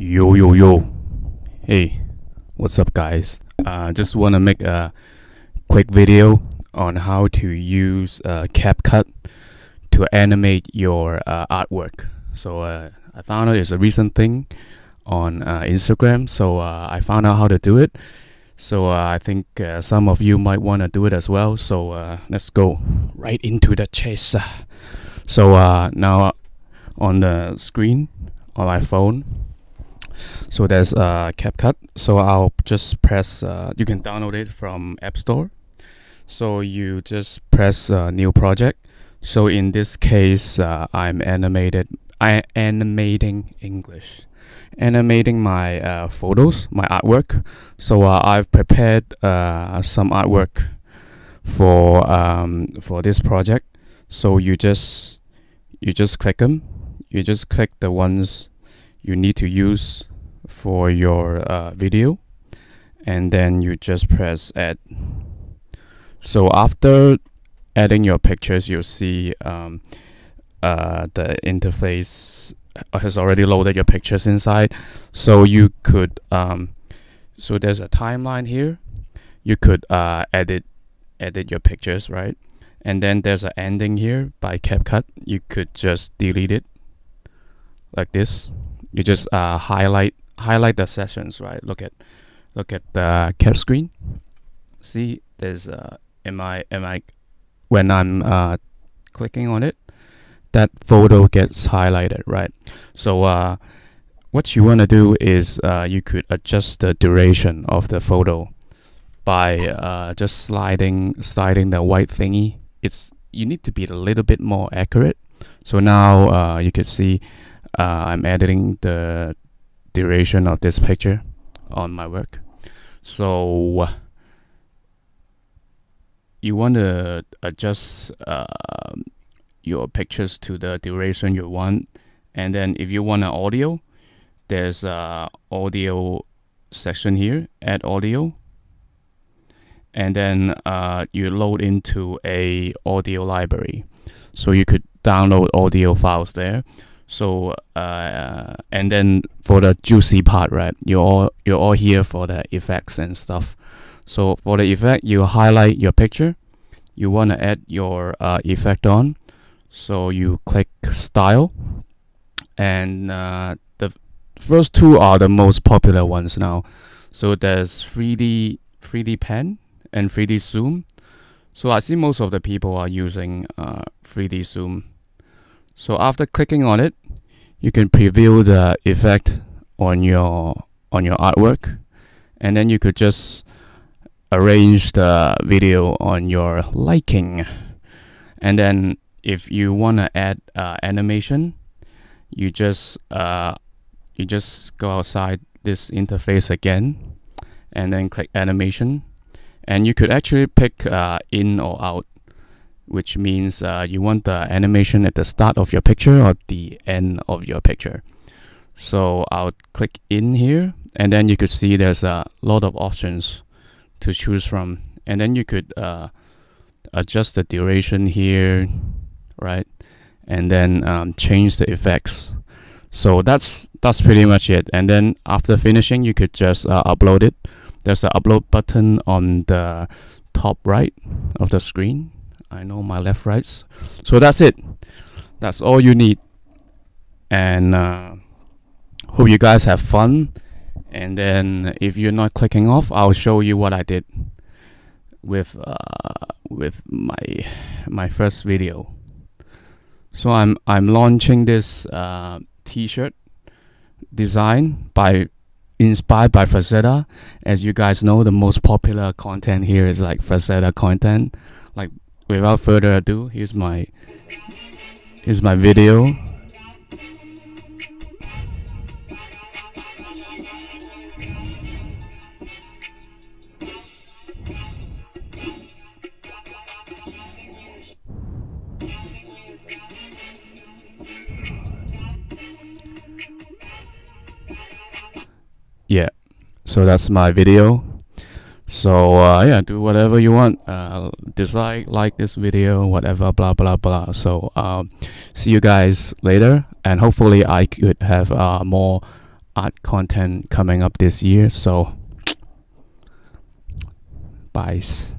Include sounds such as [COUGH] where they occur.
Yo, yo, yo. Hey, what's up, guys? Uh, just want to make a quick video on how to use uh, CapCut to animate your uh, artwork. So uh, I found out it's a recent thing on uh, Instagram, so uh, I found out how to do it. So uh, I think some of you might want to do it as well. So let's go right into the chase. So now on the screen on my phone, so there's uh, CapCut. So I'll just press, uh, you can download it from App Store. So you just press uh, new project. So in this case, uh, I'm animated, I animating English, animating my uh, photos, my artwork. So uh, I've prepared uh, some artwork for um, for this project. So you just you just click them, you just click the ones you need to use for your uh, video and then you just press add so after adding your pictures you'll see um, uh, the interface uh, has already loaded your pictures inside so you could um, so there's a timeline here you could uh, edit edit your pictures right and then there's an ending here by CapCut you could just delete it like this you just uh, highlight highlight the sessions, right? Look at look at the cap screen. See, there's uh, am I am I when I'm uh, clicking on it, that photo gets highlighted, right? So uh, what you want to do is uh, you could adjust the duration of the photo by uh, just sliding sliding the white thingy. It's you need to be a little bit more accurate. So now uh, you can see uh, I'm editing the duration of this picture on my work. So you want to adjust uh, your pictures to the duration you want. And then if you want an audio, there's a audio section here, add audio. And then uh, you load into a audio library. So you could download audio files there. So uh, and then for the juicy part, right? You're all you're all here for the effects and stuff. So for the effect, you highlight your picture. You want to add your uh, effect on. So you click style, and uh, the first two are the most popular ones now. So there's 3D 3D pen and 3D zoom. So I see most of the people are using uh, 3D zoom. So after clicking on it, you can preview the effect on your on your artwork and then you could just arrange the video on your liking and then if you want to add uh, animation you just uh, you just go outside this interface again and then click animation and you could actually pick uh, in or out which means uh, you want the animation at the start of your picture or the end of your picture. So I'll click in here and then you could see there's a lot of options to choose from. And then you could uh, adjust the duration here, right? And then um, change the effects. So that's that's pretty much it. And then after finishing, you could just uh, upload it. There's an upload button on the top right of the screen I know my left rights. So that's it. That's all you need. And uh, hope you guys have fun. And then if you're not clicking off, I'll show you what I did with uh, with my my first video. So I'm I'm launching this uh, T-shirt design by inspired by Faceta. As you guys know, the most popular content here is like Faceta content, like without further ado, here's my here's my video. Yeah, so that's my video so uh, yeah do whatever you want uh, dislike like this video whatever blah blah blah so um, see you guys later and hopefully I could have uh, more art content coming up this year so [TSK] bye